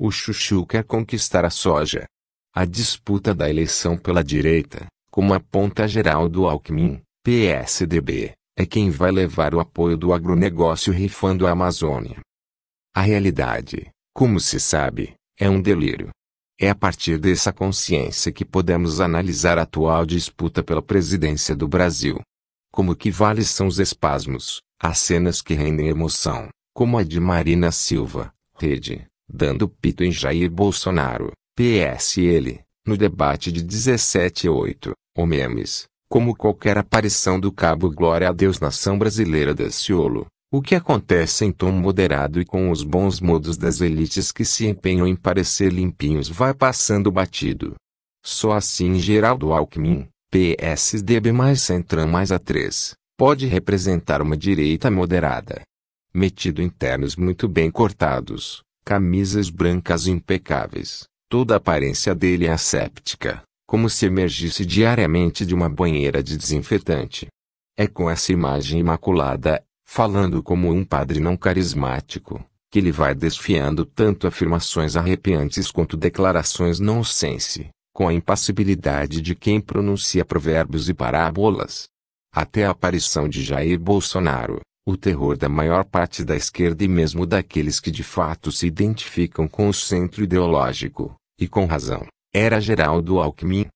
O Chuchu quer conquistar a soja. A disputa da eleição pela direita, como aponta Geraldo Alckmin, PSDB, é quem vai levar o apoio do agronegócio rifando a Amazônia. A realidade, como se sabe, é um delírio. É a partir dessa consciência que podemos analisar a atual disputa pela presidência do Brasil. Como que vale são os espasmos, as cenas que rendem emoção, como a de Marina Silva, Rede dando pito em Jair Bolsonaro. (PSL) no debate de 17/8, o memes, como qualquer aparição do cabo Glória a Deus nação brasileira ciolo, o que acontece em tom moderado e com os bons modos das elites que se empenham em parecer limpinhos vai passando batido. Só assim Geraldo Alckmin, PSDB mais Centrão mais A3, pode representar uma direita moderada. Metido em ternos muito bem cortados, Camisas brancas impecáveis, toda a aparência dele é asséptica, como se emergisse diariamente de uma banheira de desinfetante. É com essa imagem imaculada, falando como um padre não carismático, que ele vai desfiando tanto afirmações arrepiantes quanto declarações nonsense, com a impassibilidade de quem pronuncia provérbios e parábolas. Até a aparição de Jair Bolsonaro, o terror da maior parte da esquerda e mesmo daqueles que de fato se identificam com o centro ideológico, e com razão, era Geraldo Alckmin.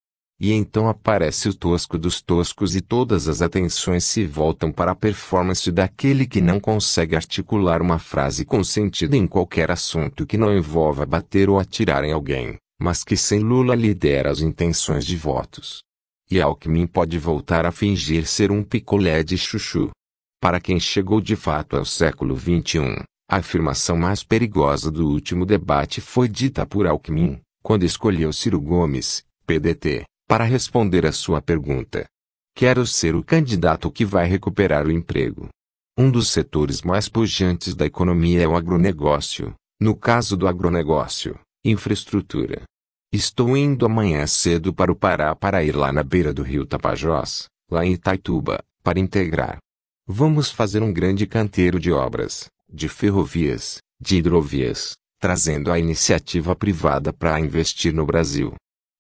E então aparece o tosco dos toscos e todas as atenções se voltam para a performance daquele que não consegue articular uma frase com sentido em qualquer assunto que não envolva bater ou atirar em alguém, mas que sem Lula lidera as intenções de votos. E Alckmin pode voltar a fingir ser um picolé de chuchu para quem chegou de fato ao século XXI, a afirmação mais perigosa do último debate foi dita por Alckmin, quando escolheu Ciro Gomes, PDT, para responder à sua pergunta. Quero ser o candidato que vai recuperar o emprego. Um dos setores mais pujantes da economia é o agronegócio, no caso do agronegócio, infraestrutura. Estou indo amanhã cedo para o Pará para ir lá na beira do rio Tapajós, lá em Itaituba, para integrar Vamos fazer um grande canteiro de obras, de ferrovias, de hidrovias, trazendo a iniciativa privada para investir no Brasil.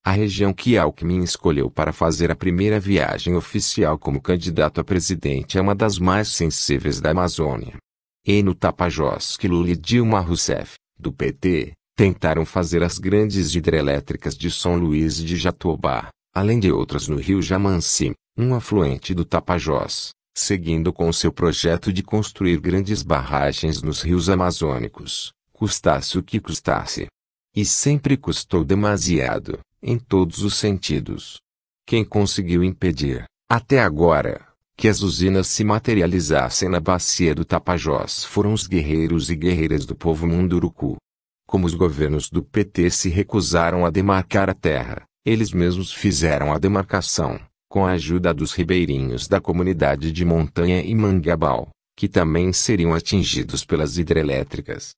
A região que Alckmin escolheu para fazer a primeira viagem oficial como candidato a presidente é uma das mais sensíveis da Amazônia. E no Tapajós que Lula e Dilma Rousseff, do PT, tentaram fazer as grandes hidrelétricas de São Luís e de Jatobá, além de outras no rio Jamansi, um afluente do Tapajós seguindo com seu projeto de construir grandes barragens nos rios amazônicos, custasse o que custasse. E sempre custou demasiado, em todos os sentidos. Quem conseguiu impedir, até agora, que as usinas se materializassem na bacia do Tapajós foram os guerreiros e guerreiras do povo munduruku. Como os governos do PT se recusaram a demarcar a terra, eles mesmos fizeram a demarcação com a ajuda dos ribeirinhos da comunidade de Montanha e Mangabal, que também seriam atingidos pelas hidrelétricas.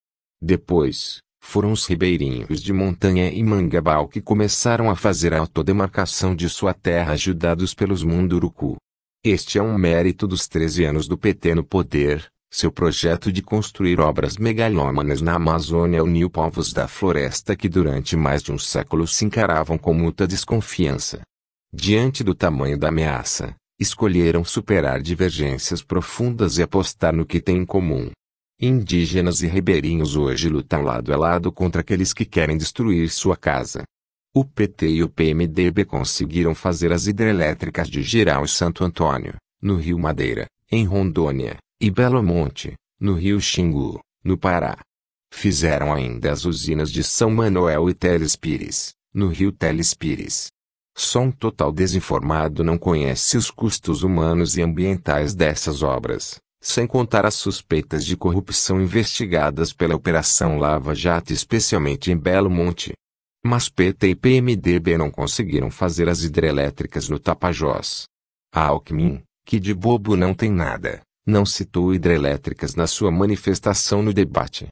Depois, foram os ribeirinhos de Montanha e Mangabal que começaram a fazer a autodemarcação de sua terra ajudados pelos Munduruku. Este é um mérito dos 13 anos do PT no poder, seu projeto de construir obras megalômanas na Amazônia uniu povos da floresta que durante mais de um século se encaravam com muita desconfiança. Diante do tamanho da ameaça, escolheram superar divergências profundas e apostar no que têm em comum. Indígenas e ribeirinhos hoje lutam lado a lado contra aqueles que querem destruir sua casa. O PT e o PMDB conseguiram fazer as hidrelétricas de Geral e Santo Antônio, no Rio Madeira, em Rondônia, e Belo Monte, no Rio Xingu, no Pará. Fizeram ainda as usinas de São Manuel e Teles Pires, no Rio Teles Pires, só um total desinformado não conhece os custos humanos e ambientais dessas obras, sem contar as suspeitas de corrupção investigadas pela Operação Lava Jato, especialmente em Belo Monte. Mas PT e PMDB não conseguiram fazer as hidrelétricas no Tapajós. A Alckmin, que de bobo não tem nada, não citou hidrelétricas na sua manifestação no debate.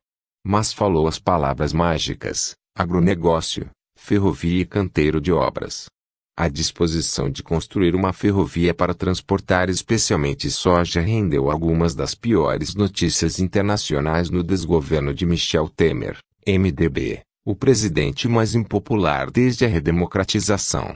Mas falou as palavras mágicas: agronegócio, ferrovia e canteiro de obras. A disposição de construir uma ferrovia para transportar especialmente soja rendeu algumas das piores notícias internacionais no desgoverno de Michel Temer, MDB, o presidente mais impopular desde a redemocratização.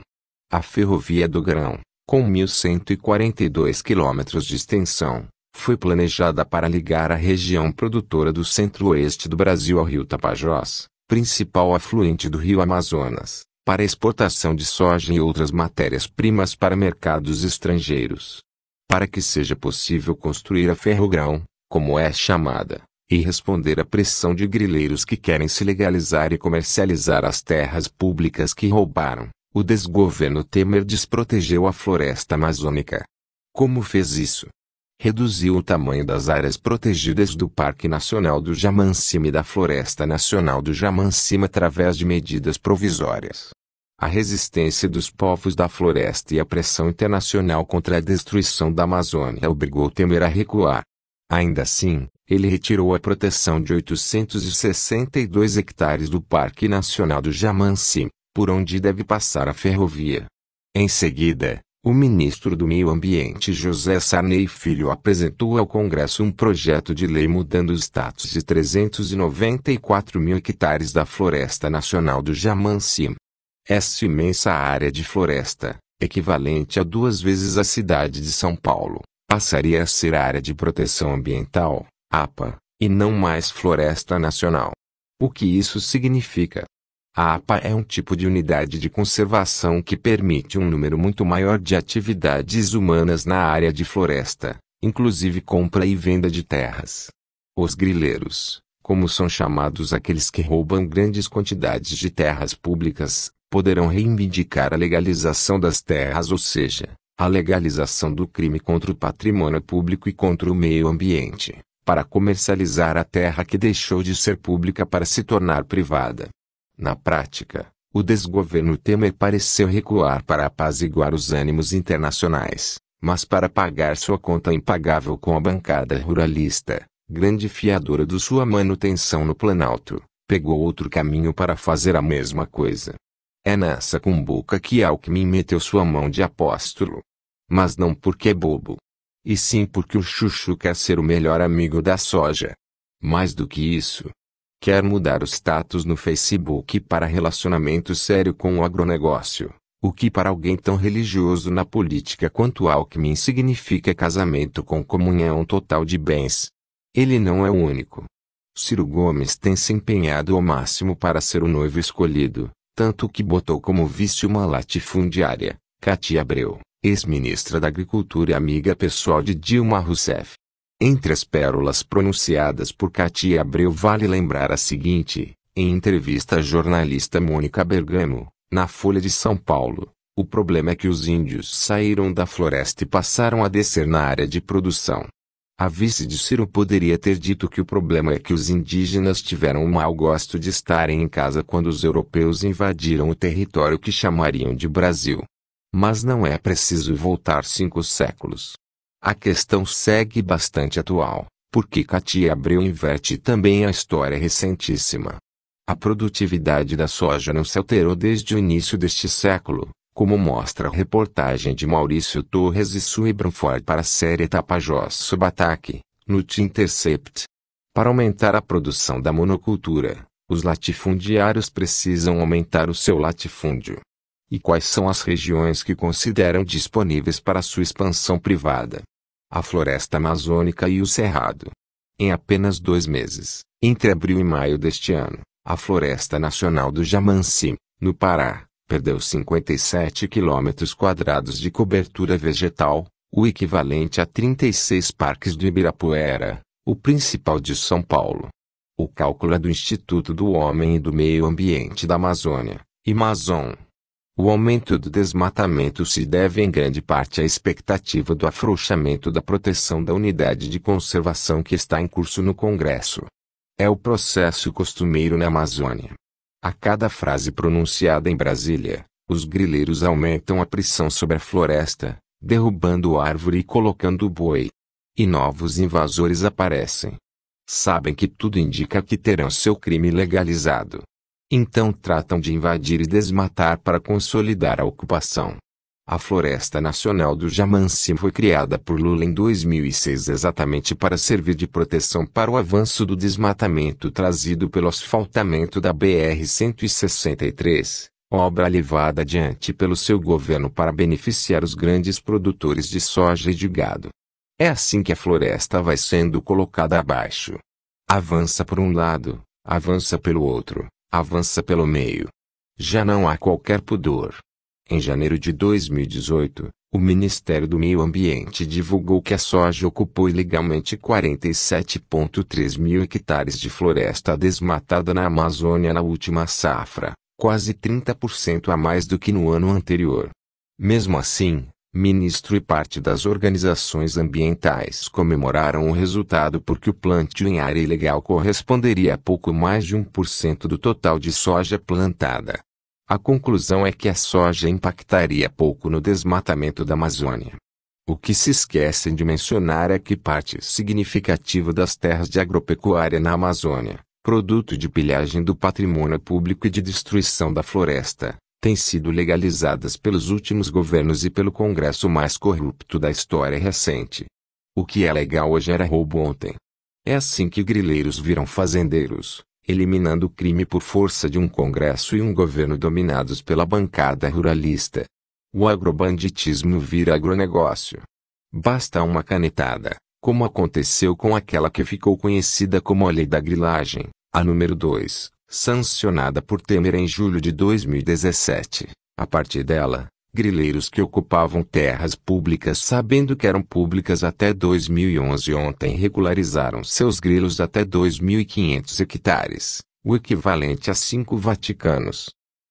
A ferrovia do Grão, com 1.142 quilômetros de extensão, foi planejada para ligar a região produtora do centro-oeste do Brasil ao rio Tapajós, principal afluente do rio Amazonas, para exportação de soja e outras matérias-primas para mercados estrangeiros. Para que seja possível construir a ferrogrão, como é chamada, e responder à pressão de grileiros que querem se legalizar e comercializar as terras públicas que roubaram, o desgoverno Temer desprotegeu a floresta amazônica. Como fez isso? Reduziu o tamanho das áreas protegidas do Parque Nacional do Jamancima e da Floresta Nacional do Jamancima através de medidas provisórias a resistência dos povos da floresta e a pressão internacional contra a destruição da Amazônia obrigou Temer a recuar. Ainda assim, ele retirou a proteção de 862 hectares do Parque Nacional do Jamansi, por onde deve passar a ferrovia. Em seguida, o ministro do Meio Ambiente José Sarney Filho apresentou ao Congresso um projeto de lei mudando o status de 394 mil hectares da Floresta Nacional do Jamansi essa imensa área de floresta, equivalente a duas vezes a cidade de São Paulo, passaria a ser área de proteção ambiental, APA, e não mais floresta nacional. O que isso significa? A APA é um tipo de unidade de conservação que permite um número muito maior de atividades humanas na área de floresta, inclusive compra e venda de terras. Os grileiros, como são chamados aqueles que roubam grandes quantidades de terras públicas, poderão reivindicar a legalização das terras, ou seja, a legalização do crime contra o patrimônio público e contra o meio ambiente, para comercializar a terra que deixou de ser pública para se tornar privada. Na prática, o desgoverno Temer pareceu recuar para apaziguar os ânimos internacionais, mas para pagar sua conta impagável com a bancada ruralista, grande fiadora de sua manutenção no Planalto, pegou outro caminho para fazer a mesma coisa. É nessa cumbuca que Alckmin meteu sua mão de apóstolo. Mas não porque é bobo. E sim porque o chuchu quer ser o melhor amigo da soja. Mais do que isso. Quer mudar o status no Facebook para relacionamento sério com o agronegócio. O que para alguém tão religioso na política quanto Alckmin significa casamento com comunhão total de bens. Ele não é o único. Ciro Gomes tem se empenhado ao máximo para ser o noivo escolhido, tanto que botou como vice uma latifundiária, Katia Abreu, ex-ministra da Agricultura e amiga pessoal de Dilma Rousseff. Entre as pérolas pronunciadas por Katia Abreu vale lembrar a seguinte, em entrevista à jornalista Mônica Bergamo, na Folha de São Paulo, o problema é que os índios saíram da floresta e passaram a descer na área de produção. A vice de Ciro poderia ter dito que o problema é que os indígenas tiveram o mau gosto de estarem em casa quando os europeus invadiram o território que chamariam de Brasil. Mas não é preciso voltar cinco séculos. A questão segue bastante atual, porque Catia Abreu inverte também a história recentíssima. A produtividade da soja não se alterou desde o início deste século, como mostra a reportagem de Maurício Torres e Sue Brunford para a série Tapajós sob ataque, no T Intercept. Para aumentar a produção da monocultura, os latifundiários precisam aumentar o seu latifúndio. E quais são as regiões que consideram disponíveis para sua expansão privada? A floresta amazônica e o cerrado. Em apenas dois meses, entre abril e maio deste ano, a Floresta Nacional do Jamansi, no Pará, perdeu 57 quilômetros quadrados de cobertura vegetal, o equivalente a 36 parques do Ibirapuera, o principal de São Paulo. O cálculo é do Instituto do Homem e do Meio Ambiente da Amazônia, Amazon. O aumento do desmatamento se deve em grande parte à expectativa do afrouxamento da proteção da unidade de conservação que está em curso no Congresso. É o processo costumeiro na Amazônia, a cada frase pronunciada em Brasília, os grileiros aumentam a pressão sobre a floresta, derrubando árvore e colocando boi. E novos invasores aparecem. Sabem que tudo indica que terão seu crime legalizado. Então tratam de invadir e desmatar para consolidar a ocupação. A Floresta Nacional do Jamancim foi criada por Lula em 2006 exatamente para servir de proteção para o avanço do desmatamento trazido pelo asfaltamento da BR-163, obra levada adiante pelo seu governo para beneficiar os grandes produtores de soja e de gado. É assim que a floresta vai sendo colocada abaixo. Avança por um lado, avança pelo outro, avança pelo meio. Já não há qualquer pudor em janeiro de 2018, o Ministério do Meio Ambiente divulgou que a soja ocupou ilegalmente 47,3 mil hectares de floresta desmatada na Amazônia na última safra, quase 30% a mais do que no ano anterior. Mesmo assim, ministro e parte das organizações ambientais comemoraram o resultado porque o plantio em área ilegal corresponderia a pouco mais de 1% do total de soja plantada. A conclusão é que a soja impactaria pouco no desmatamento da Amazônia. O que se esquecem de mencionar é que parte significativa das terras de agropecuária na Amazônia, produto de pilhagem do patrimônio público e de destruição da floresta, têm sido legalizadas pelos últimos governos e pelo Congresso mais corrupto da história recente. O que é legal hoje era roubo ontem. É assim que grileiros viram fazendeiros, eliminando o crime por força de um Congresso e um governo dominados pela bancada ruralista. O agrobanditismo vira agronegócio. Basta uma canetada, como aconteceu com aquela que ficou conhecida como a Lei da Grilagem, a número 2, sancionada por Temer em julho de 2017. A partir dela, grileiros que ocupavam terras públicas sabendo que eram públicas até 2011 ontem regularizaram seus grilos até 2.500 hectares, o equivalente a cinco vaticanos.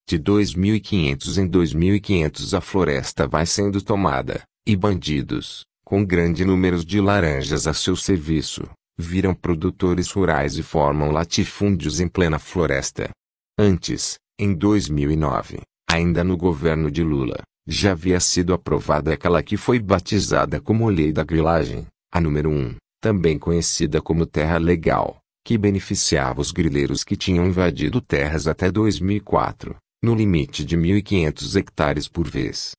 De 2.500 em 2.500 a floresta vai sendo tomada, e bandidos, com grande número de laranjas a seu serviço, viram produtores rurais e formam latifúndios em plena floresta. Antes, em 2009, ainda no governo de Lula, já havia sido aprovada aquela que foi batizada como Lei da Grilagem, a número 1, também conhecida como Terra Legal, que beneficiava os grileiros que tinham invadido terras até 2004, no limite de 1.500 hectares por vez.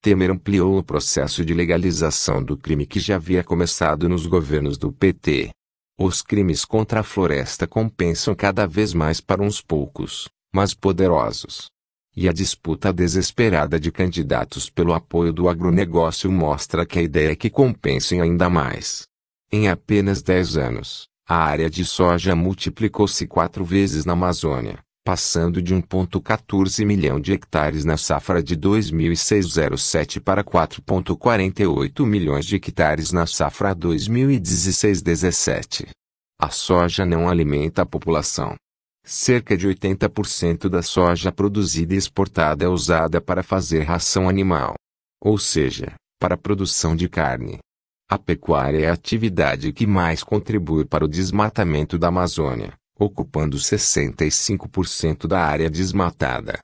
Temer ampliou o processo de legalização do crime que já havia começado nos governos do PT. Os crimes contra a floresta compensam cada vez mais para uns poucos, mas poderosos, e a disputa desesperada de candidatos pelo apoio do agronegócio mostra que a ideia é que compensem ainda mais. Em apenas 10 anos, a área de soja multiplicou-se quatro vezes na Amazônia, passando de 1,14 milhão de hectares na safra de 2006-07 para 4,48 milhões de hectares na safra 2016-17. A soja não alimenta a população, Cerca de 80% da soja produzida e exportada é usada para fazer ração animal, ou seja, para a produção de carne. A pecuária é a atividade que mais contribui para o desmatamento da Amazônia, ocupando 65% da área desmatada.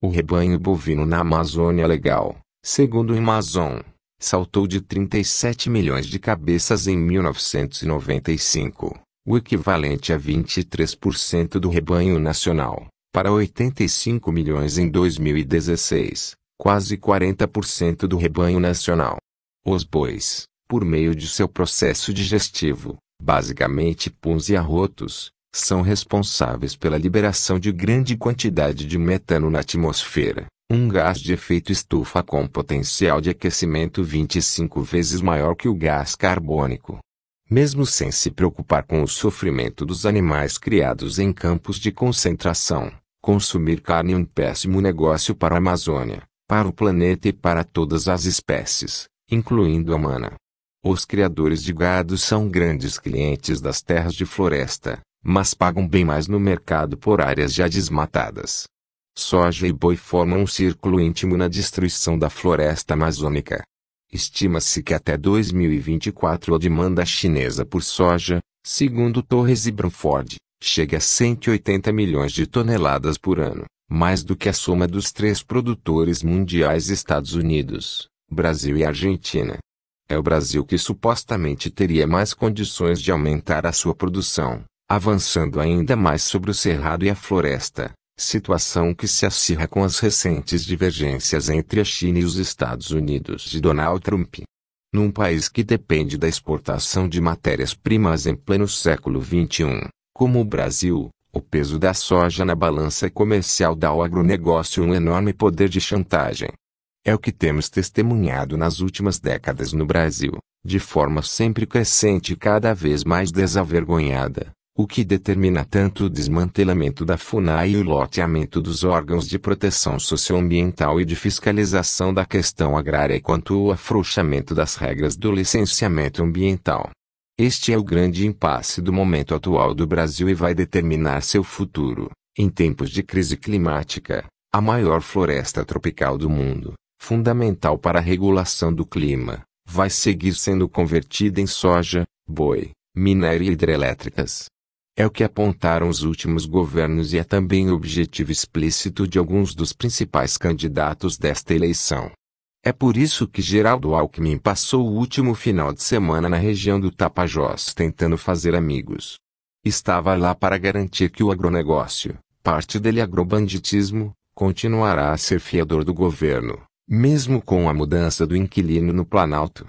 O rebanho bovino na Amazônia é legal, segundo o Amazon, saltou de 37 milhões de cabeças em 1995 o equivalente a 23% do rebanho nacional, para 85 milhões em 2016, quase 40% do rebanho nacional. Os bois, por meio de seu processo digestivo, basicamente puns e arrotos, são responsáveis pela liberação de grande quantidade de metano na atmosfera, um gás de efeito estufa com potencial de aquecimento 25 vezes maior que o gás carbônico mesmo sem se preocupar com o sofrimento dos animais criados em campos de concentração. Consumir carne é um péssimo negócio para a Amazônia, para o planeta e para todas as espécies, incluindo a humana. Os criadores de gado são grandes clientes das terras de floresta, mas pagam bem mais no mercado por áreas já desmatadas. Soja e boi formam um círculo íntimo na destruição da floresta amazônica. Estima-se que até 2024 a demanda chinesa por soja, segundo Torres e Branford, chegue a 180 milhões de toneladas por ano, mais do que a soma dos três produtores mundiais Estados Unidos, Brasil e Argentina. É o Brasil que supostamente teria mais condições de aumentar a sua produção, avançando ainda mais sobre o cerrado e a floresta, situação que se acirra com as recentes divergências entre a China e os Estados Unidos de Donald Trump. Num país que depende da exportação de matérias-primas em pleno século XXI, como o Brasil, o peso da soja na balança comercial dá ao agronegócio um enorme poder de chantagem. É o que temos testemunhado nas últimas décadas no Brasil, de forma sempre crescente e cada vez mais desavergonhada o que determina tanto o desmantelamento da FUNAI e o loteamento dos órgãos de proteção socioambiental e de fiscalização da questão agrária quanto o afrouxamento das regras do licenciamento ambiental. Este é o grande impasse do momento atual do Brasil e vai determinar seu futuro. Em tempos de crise climática, a maior floresta tropical do mundo, fundamental para a regulação do clima, vai seguir sendo convertida em soja, boi, minério e hidrelétricas. É o que apontaram os últimos governos e é também o objetivo explícito de alguns dos principais candidatos desta eleição. É por isso que Geraldo Alckmin passou o último final de semana na região do Tapajós tentando fazer amigos. Estava lá para garantir que o agronegócio, parte dele agrobanditismo, continuará a ser fiador do governo, mesmo com a mudança do inquilino no Planalto.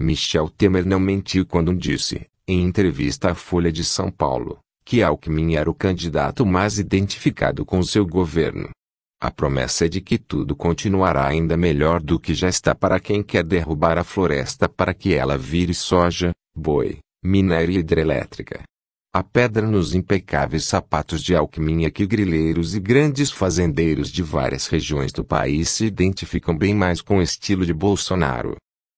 Michel Temer não mentiu quando disse, em entrevista à Folha de São Paulo, que Alckmin era o candidato mais identificado com seu governo. A promessa é de que tudo continuará ainda melhor do que já está para quem quer derrubar a floresta para que ela vire soja, boi, minério e hidrelétrica. A pedra nos impecáveis sapatos de Alckmin é que grileiros e grandes fazendeiros de várias regiões do país se identificam bem mais com o estilo de Bolsonaro.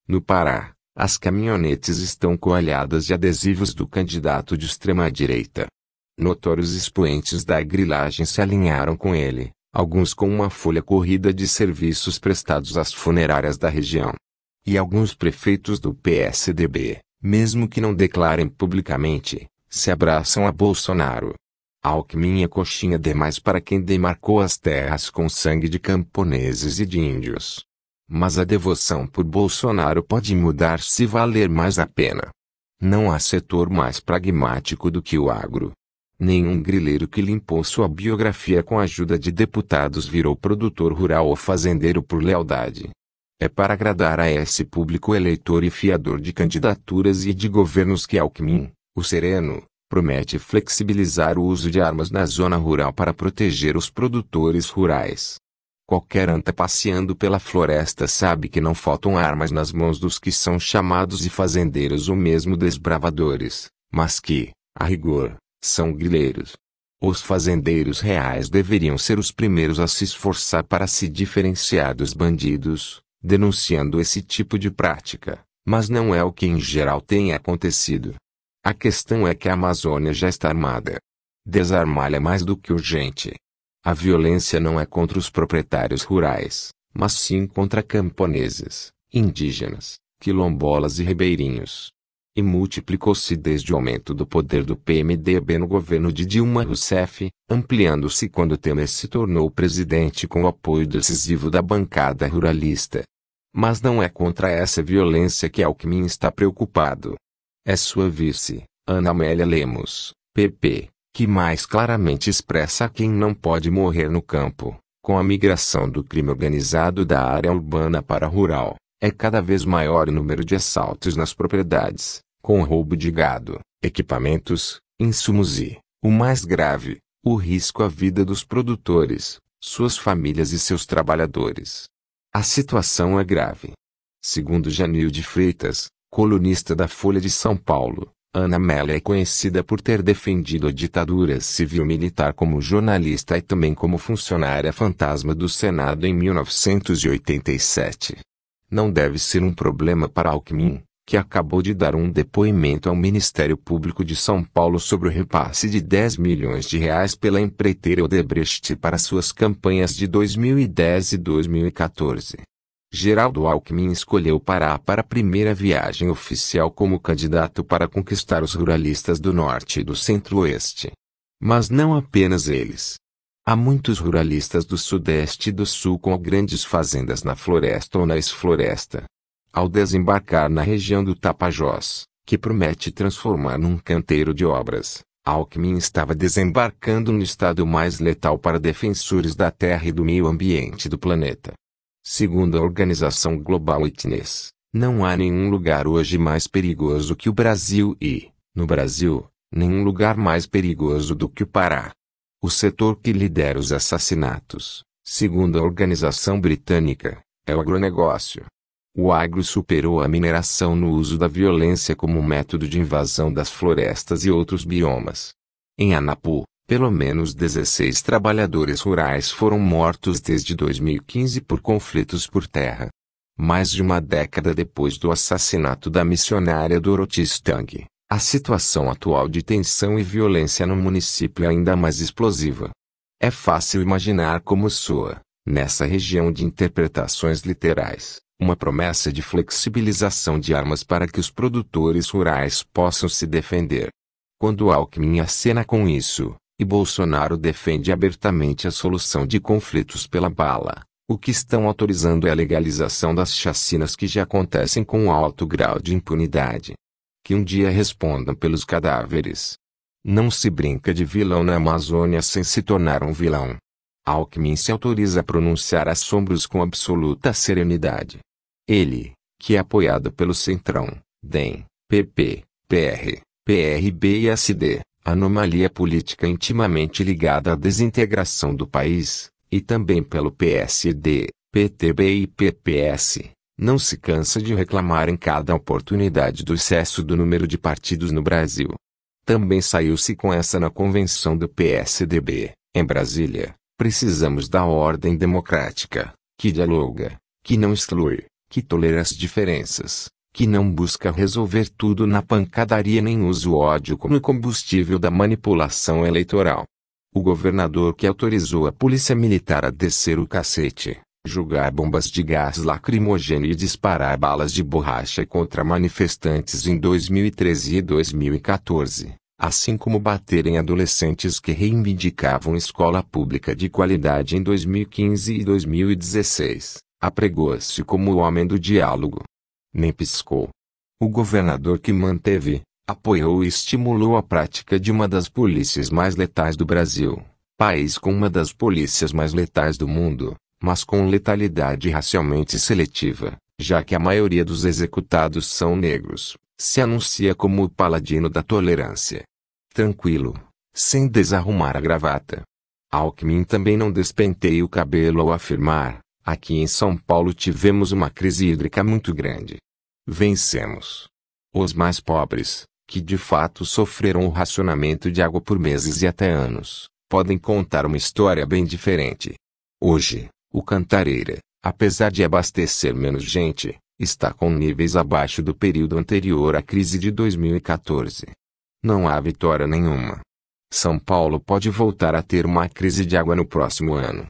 No Pará, as caminhonetes estão coalhadas de adesivos do candidato de extrema-direita. Notórios expoentes da grilagem se alinharam com ele, alguns com uma folha corrida de serviços prestados às funerárias da região. E alguns prefeitos do PSDB, mesmo que não declarem publicamente, se abraçam a Bolsonaro. Alckmin é coxinha demais para quem demarcou as terras com sangue de camponeses e de índios. Mas a devoção por Bolsonaro pode mudar se valer mais a pena. Não há setor mais pragmático do que o agro. Nenhum grileiro que limpou sua biografia com a ajuda de deputados virou produtor rural ou fazendeiro por lealdade. É para agradar a esse público eleitor e fiador de candidaturas e de governos que Alckmin, o sereno, promete flexibilizar o uso de armas na zona rural para proteger os produtores rurais. Qualquer anta passeando pela floresta sabe que não faltam armas nas mãos dos que são chamados de fazendeiros ou mesmo desbravadores, mas que, a rigor, são grileiros. Os fazendeiros reais deveriam ser os primeiros a se esforçar para se diferenciar dos bandidos, denunciando esse tipo de prática, mas não é o que em geral tem acontecido. A questão é que a Amazônia já está armada. Desarmá-la é mais do que urgente. A violência não é contra os proprietários rurais, mas sim contra camponeses, indígenas, quilombolas e ribeirinhos e multiplicou-se desde o aumento do poder do PMDB no governo de Dilma Rousseff, ampliando-se quando Temer se tornou presidente com o apoio decisivo da bancada ruralista. Mas não é contra essa violência que Alckmin está preocupado. É sua vice, Ana Amélia Lemos, PP, que mais claramente expressa quem não pode morrer no campo, com a migração do crime organizado da área urbana para a rural. É cada vez maior o número de assaltos nas propriedades, com roubo de gado, equipamentos, insumos e, o mais grave, o risco à vida dos produtores, suas famílias e seus trabalhadores. A situação é grave. Segundo Janil de Freitas, colunista da Folha de São Paulo, Ana Melli é conhecida por ter defendido a ditadura civil-militar como jornalista e também como funcionária fantasma do Senado em 1987 não deve ser um problema para Alckmin, que acabou de dar um depoimento ao Ministério Público de São Paulo sobre o repasse de 10 milhões de reais pela empreiteira Odebrecht para suas campanhas de 2010 e 2014. Geraldo Alckmin escolheu Pará para a primeira viagem oficial como candidato para conquistar os ruralistas do norte e do centro-oeste. Mas não apenas eles. Há muitos ruralistas do Sudeste e do Sul com grandes fazendas na floresta ou na esfloresta. Ao desembarcar na região do Tapajós, que promete transformar num canteiro de obras, Alckmin estava desembarcando no estado mais letal para defensores da terra e do meio ambiente do planeta. Segundo a organização Global Itnes, não há nenhum lugar hoje mais perigoso que o Brasil e, no Brasil, nenhum lugar mais perigoso do que o Pará o setor que lidera os assassinatos, segundo a organização britânica, é o agronegócio. O agro superou a mineração no uso da violência como método de invasão das florestas e outros biomas. Em Anapu, pelo menos 16 trabalhadores rurais foram mortos desde 2015 por conflitos por terra. Mais de uma década depois do assassinato da missionária Dorothy Stang, a situação atual de tensão e violência no município é ainda mais explosiva. É fácil imaginar como soa, nessa região de interpretações literais, uma promessa de flexibilização de armas para que os produtores rurais possam se defender. Quando Alckmin acena com isso, e Bolsonaro defende abertamente a solução de conflitos pela bala, o que estão autorizando é a legalização das chacinas que já acontecem com alto grau de impunidade que um dia respondam pelos cadáveres. Não se brinca de vilão na Amazônia sem se tornar um vilão. Alckmin se autoriza a pronunciar assombros com absoluta serenidade. Ele, que é apoiado pelo Centrão, DEM, PP, PR, PRB e SD, anomalia política intimamente ligada à desintegração do país, e também pelo PSD, PTB e PPS, não se cansa de reclamar em cada oportunidade do excesso do número de partidos no Brasil. Também saiu-se com essa na convenção do PSDB, em Brasília. Precisamos da ordem democrática, que dialoga, que não exclui, que tolera as diferenças, que não busca resolver tudo na pancadaria nem usa o ódio como combustível da manipulação eleitoral. O governador que autorizou a polícia militar a descer o cacete, jogar bombas de gás lacrimogêneo e disparar balas de borracha contra manifestantes em 2013 e 2014, assim como bater em adolescentes que reivindicavam escola pública de qualidade em 2015 e 2016, apregou-se como o homem do diálogo. Nem piscou. O governador que manteve, apoiou e estimulou a prática de uma das polícias mais letais do Brasil, país com uma das polícias mais letais do mundo mas com letalidade racialmente seletiva, já que a maioria dos executados são negros, se anuncia como o paladino da tolerância. Tranquilo, sem desarrumar a gravata. Alckmin também não despenteia o cabelo ao afirmar: aqui em São Paulo tivemos uma crise hídrica muito grande. Vencemos. Os mais pobres, que de fato sofreram o racionamento de água por meses e até anos, podem contar uma história bem diferente. Hoje, o Cantareira, apesar de abastecer menos gente, está com níveis abaixo do período anterior à crise de 2014. Não há vitória nenhuma. São Paulo pode voltar a ter uma crise de água no próximo ano.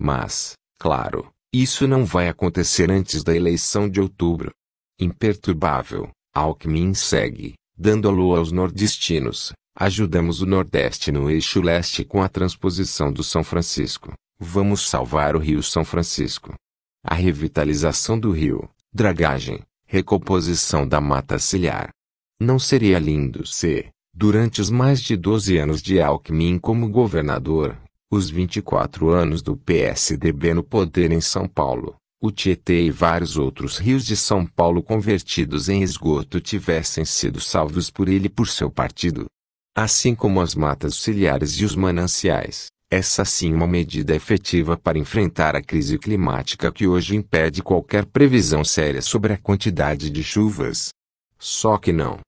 Mas, claro, isso não vai acontecer antes da eleição de outubro. Imperturbável, Alckmin segue, dando a lua aos nordestinos. Ajudamos o Nordeste no eixo leste com a transposição do São Francisco. Vamos salvar o Rio São Francisco. A revitalização do rio, dragagem, recomposição da mata ciliar. Não seria lindo se, durante os mais de 12 anos de Alckmin como governador, os 24 anos do PSDB no poder em São Paulo, o Tietê e vários outros rios de São Paulo convertidos em esgoto tivessem sido salvos por ele e por seu partido. Assim como as matas ciliares e os mananciais, essa sim uma medida efetiva para enfrentar a crise climática que hoje impede qualquer previsão séria sobre a quantidade de chuvas. Só que não.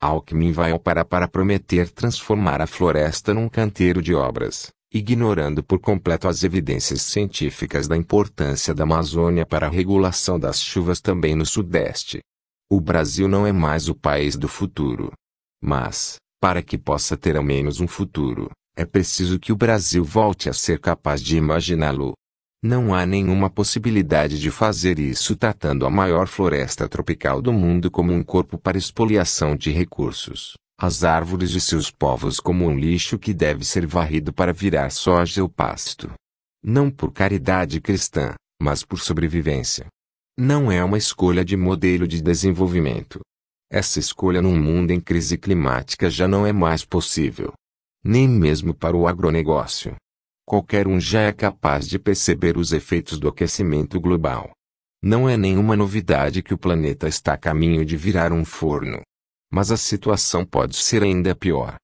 Alckmin vai ao Pará para prometer transformar a floresta num canteiro de obras, ignorando por completo as evidências científicas da importância da Amazônia para a regulação das chuvas também no Sudeste. O Brasil não é mais o país do futuro. Mas, para que possa ter ao menos um futuro, é preciso que o Brasil volte a ser capaz de imaginá-lo. Não há nenhuma possibilidade de fazer isso tratando a maior floresta tropical do mundo como um corpo para expoliação de recursos, as árvores e seus povos como um lixo que deve ser varrido para virar soja ou pasto. Não por caridade cristã, mas por sobrevivência. Não é uma escolha de modelo de desenvolvimento. Essa escolha num mundo em crise climática já não é mais possível nem mesmo para o agronegócio. Qualquer um já é capaz de perceber os efeitos do aquecimento global. Não é nenhuma novidade que o planeta está a caminho de virar um forno. Mas a situação pode ser ainda pior.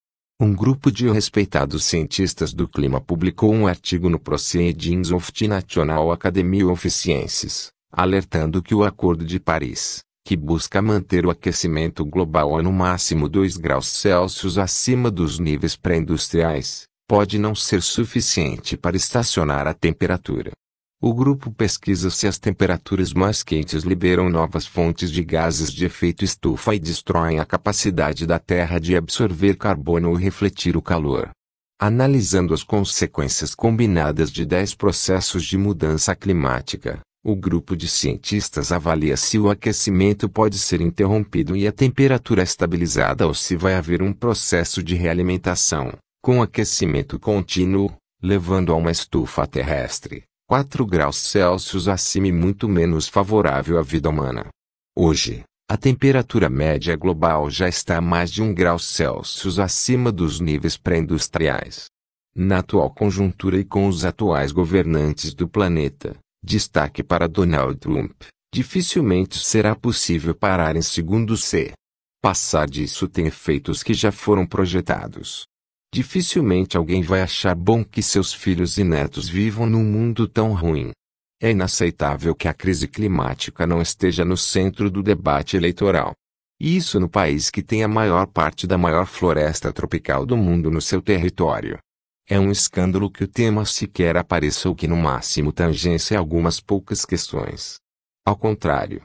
Um grupo de respeitados cientistas do clima publicou um artigo no Proceedings of the National Academy of Sciences, alertando que o Acordo de Paris, que busca manter o aquecimento global a no máximo 2 graus Celsius acima dos níveis pré-industriais, pode não ser suficiente para estacionar a temperatura. O grupo pesquisa se as temperaturas mais quentes liberam novas fontes de gases de efeito estufa e destroem a capacidade da Terra de absorver carbono ou refletir o calor. Analisando as consequências combinadas de 10 processos de mudança climática, o grupo de cientistas avalia se o aquecimento pode ser interrompido e a temperatura estabilizada ou se vai haver um processo de realimentação, com aquecimento contínuo, levando a uma estufa terrestre, 4 graus Celsius acima e muito menos favorável à vida humana. Hoje, a temperatura média global já está a mais de 1 grau Celsius acima dos níveis pré-industriais. Na atual conjuntura e com os atuais governantes do planeta, Destaque para Donald Trump. Dificilmente será possível parar em segundo C. Passar disso tem efeitos que já foram projetados. Dificilmente alguém vai achar bom que seus filhos e netos vivam num mundo tão ruim. É inaceitável que a crise climática não esteja no centro do debate eleitoral. E Isso no país que tem a maior parte da maior floresta tropical do mundo no seu território. É um escândalo que o tema sequer apareça ou que no máximo tangência algumas poucas questões. Ao contrário,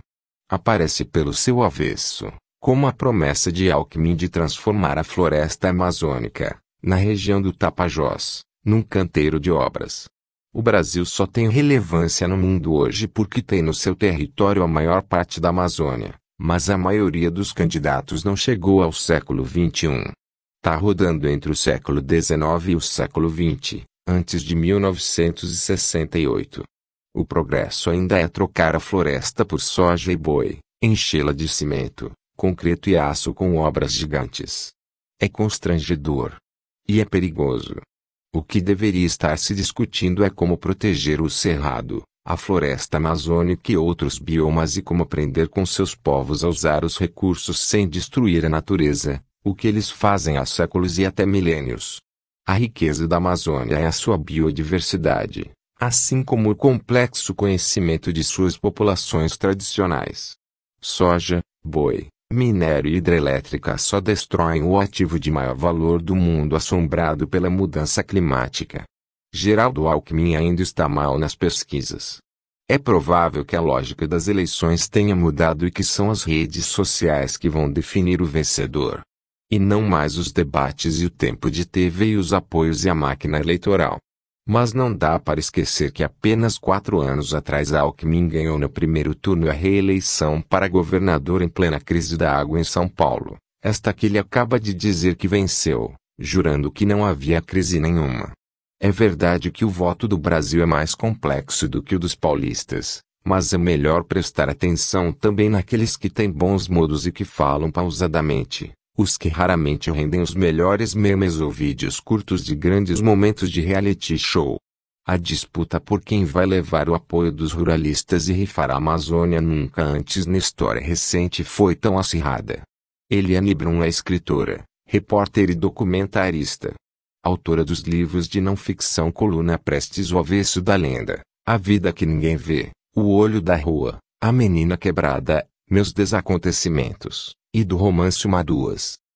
aparece pelo seu avesso, como a promessa de Alckmin de transformar a floresta amazônica, na região do Tapajós, num canteiro de obras. O Brasil só tem relevância no mundo hoje porque tem no seu território a maior parte da Amazônia, mas a maioria dos candidatos não chegou ao século XXI está rodando entre o século XIX e o século XX, antes de 1968. O progresso ainda é trocar a floresta por soja e boi, enchê-la de cimento, concreto e aço com obras gigantes. É constrangedor. E é perigoso. O que deveria estar se discutindo é como proteger o cerrado, a floresta amazônica e outros biomas e como aprender com seus povos a usar os recursos sem destruir a natureza, o que eles fazem há séculos e até milênios. A riqueza da Amazônia é a sua biodiversidade, assim como o complexo conhecimento de suas populações tradicionais. Soja, boi, minério e hidrelétrica só destroem o ativo de maior valor do mundo assombrado pela mudança climática. Geraldo Alckmin ainda está mal nas pesquisas. É provável que a lógica das eleições tenha mudado e que são as redes sociais que vão definir o vencedor e não mais os debates e o tempo de TV e os apoios e a máquina eleitoral. Mas não dá para esquecer que apenas quatro anos atrás Alckmin ganhou no primeiro turno a reeleição para governador em plena crise da água em São Paulo. Esta que ele acaba de dizer que venceu, jurando que não havia crise nenhuma. É verdade que o voto do Brasil é mais complexo do que o dos paulistas, mas é melhor prestar atenção também naqueles que têm bons modos e que falam pausadamente, os que raramente rendem os melhores memes ou vídeos curtos de grandes momentos de reality show. A disputa por quem vai levar o apoio dos ruralistas e rifar a Amazônia nunca antes na história recente foi tão acirrada. Eliane Brum é escritora, repórter e documentarista. Autora dos livros de não ficção Coluna Prestes o Avesso da Lenda, A Vida que Ninguém Vê, O Olho da Rua, A Menina Quebrada, Meus Desacontecimentos, e do romance Uma Duas.